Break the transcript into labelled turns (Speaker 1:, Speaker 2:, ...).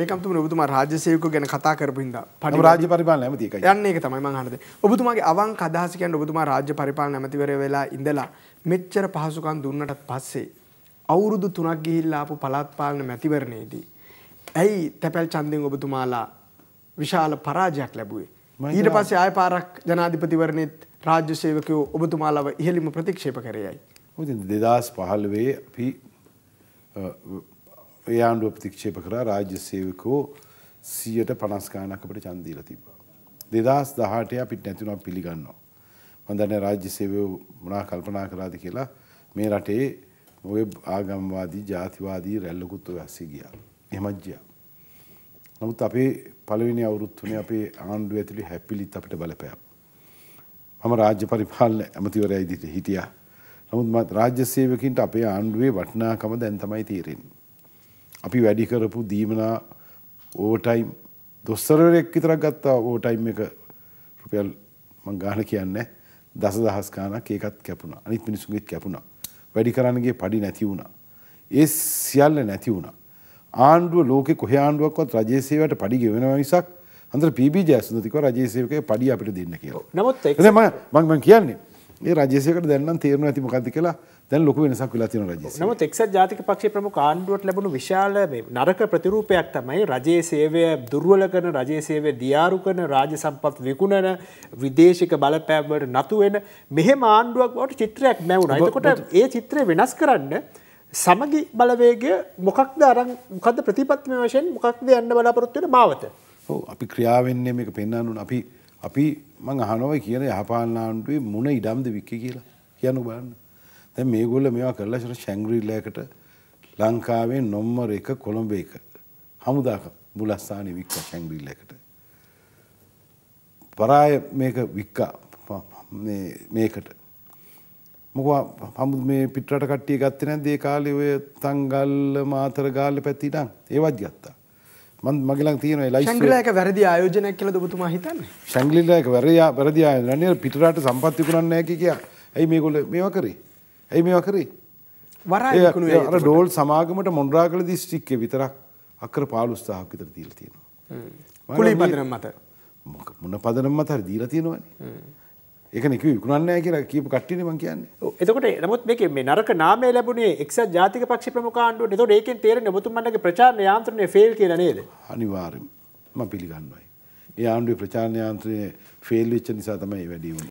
Speaker 1: ලේකම්තුමනි ඔබතුමා රාජ්‍ය සේවකයෝ ගැන කතා කරපු හින්දා පඩි රාජ්‍ය පරිපාලන ඇමති එකයි යන්නේ ඒක තමයි මම අහන්නේ ඔබතුමාගේ අවංක අදහස කියන්නේ ඔබතුමා රාජ්‍ය පරිපාලන ඇමතිවරය වෙලා ඉඳලා මෙච්චර පහසුකම් දුන්නට පස්සේ අවුරුදු 3ක් ගිහිල්ලා ආපු පළාත් පාලන මැතිවරණයේදී ඇයි තැපැල් ඡන්දෙන් ඔබතුමාලා විශාල පරාජයක් ලැබුවේ ඊට පස්සේ ආය පාරක් ජනාධිපතිවරණෙත් රාජ්‍ය සේවකයෝ ඔබතුමාලව ඉහළින්ම ප්‍රතික්ෂේප කරේයයි.
Speaker 2: මොකද 2015 අපි ඒ ආණ්ඩුව ප්‍රතික්ෂේප කරා රාජ්‍ය සේවකෝ 150 ගණනක් අපිට ඡන්ද දීලා තිබ්බා. 2018 අපිට නැතිනම් පිළිගන්නවා. මම දන්නේ රාජ්‍ය සේවකෝ මොනා කල්පනා කරාද කියලා මේ රටේ ඔය ආගම්වාදී ජාතිවාදී රැල්ලකුත් ඔය ඇස්සේ ගියා. එහෙමත් ගියා. නමුත් අපේ පළවෙනි අවුරුද්දුනේ අපේ ආණ්ඩුව ඇතුළේ හැපිලිත් අපිට බලපෑවා. මම රාජ්‍ය පරිපාලන ඇමතිවරයා ඉදිරියේ හිටියා. නමුත් රාජ්‍ය සේවකින්ට අපේ ආණ්ඩුවේ වටිනාකම දැන් තමයි තේරෙන්නේ. අපි වැඩි කරපු දීමනා ඕටයිම් දොස්සරවරෙක් විතරක් ගත්තා ඕටයිම් එක රුපියල් මං ගාන කියන්නේ දස දහස් ගානක් ඒකත් කැපුණා. අනිත් මිනිස්සුන්ගෙත් කැපුණා. වැඩි කරන්නගේ පඩි නැති වුණා. ඒ සියල්ල නැති වුණා. ආණ්ඩුව ලෝකෙ කොහේ ආණ්ඩුවක්වත් රජයේ සේවයට පඩි ගෙවෙනවා මිසක් අන්තර පීබී ජයසුන්දතිකව රජයේ සේවකගේ පඩි අපිට දෙන්න කියලා.
Speaker 3: නමුත් ඒක මම
Speaker 2: මම කියන්නේ ඒ රජසයකට දැන්න තේරන ඇති මොකක්ද කියලා දැන් ලොක වෙනසක් වෙලා තියෙන රජ
Speaker 3: නමුත් එක්සත් ජාතික පක්ෂ ප්‍රමුඛ ආණ්ඩුවට ලැබුණු විශාල නරක ප්‍රතිරූපයක් තමයි රජයේ සේවය දුර්වල කරන රජයේ සේවය දියාරු කරන රාජ්‍ය සම්පත් විකුණන විදේශික බලපෑම් වලට නතු වෙන මෙහෙම ආණ්ඩුවක් බවට චිත්‍රයක් ලැබුණා. එතකොට ඒ චිත්‍රය වෙනස් කරන්න සමගි බලවේගය මොකක්ද අරන් මොකද්ද ප්‍රතිපත්තිමය වශයෙන් මොකක්ද යන්න බලාපොරොත්තු වෙන මාවත.
Speaker 2: ඔව් අපි ක්‍රියාවෙන්නේ මේක පෙන්වන්න අපි අපි මං අහනවයි කියන යහපාලනාන්ඩුවේ මුණ ඉඩම්ද වික්ක කියලා කියනු බන්න. දැ මේගොල්ල මෙවා කරලා ශර ශැංග්‍රීල්ලයකට ලංකාවේ නොම්මර එක කොළඹ එක. හමුදාක බුලස්ථානය වික්ක ශැංග්‍රීල්ලකට. පරාය මේක වික්කා මේකට. මොකවා හමු මේ පිටරට කට්ටිය ගත්තන දේ කාලය ඔය තංගල්ල මාතර ගාල්ල පැත්තිටම් ඒවත් ගත්තා. මන් මගලන් තියෙන ලයිස් ශංගලයක වැරදි ආයෝජනයක් කියලා ඔබතුමා හිතන්නේ ශංගලිලායක වැරදි වැරදි ආයෝජනයක් නේද පිටරට සම්පත් විකුණන්නේ නැහැ කිය කියා ඇයි මේගොල්ලෝ මේවා කරේ ඇයි මේවා කරේ වරාය විකුණුවේ අර ඩෝල් සමාගමට මොණරාගල දිස්ත්‍රික්කේ විතරක් අක්කර 15000ක් විතර දීලා
Speaker 3: තියෙනවා කුලී පදනම මත
Speaker 2: මොන පදනම මත හරි දීලා තියෙනවනේ ඒකනක විකුණන්නෑ කියලා කියපු කට්ටින මං කියන්නේ
Speaker 3: එතකොට නමුත් මේක මේ නරක නාමය ලැබුණේ එක්සත් ජාතික පක්ෂ ප්‍රමුඛාණ්ඩුවට එතකොට ඒකෙන් තේරෙන්නේ ඔබතුමන්ගේ ප්‍රචාරණ යාන්ත්‍රණය ෆේල් කියලා නේද
Speaker 2: අනිවාර්යෙන් මම පිළිගන්නවායි ඒ ආණ්ඩුවේ ප්‍රචාරණ යාන්ත්‍රණය ෆේල් වෙච්ච නිසා තමයි වැඩි වුණේ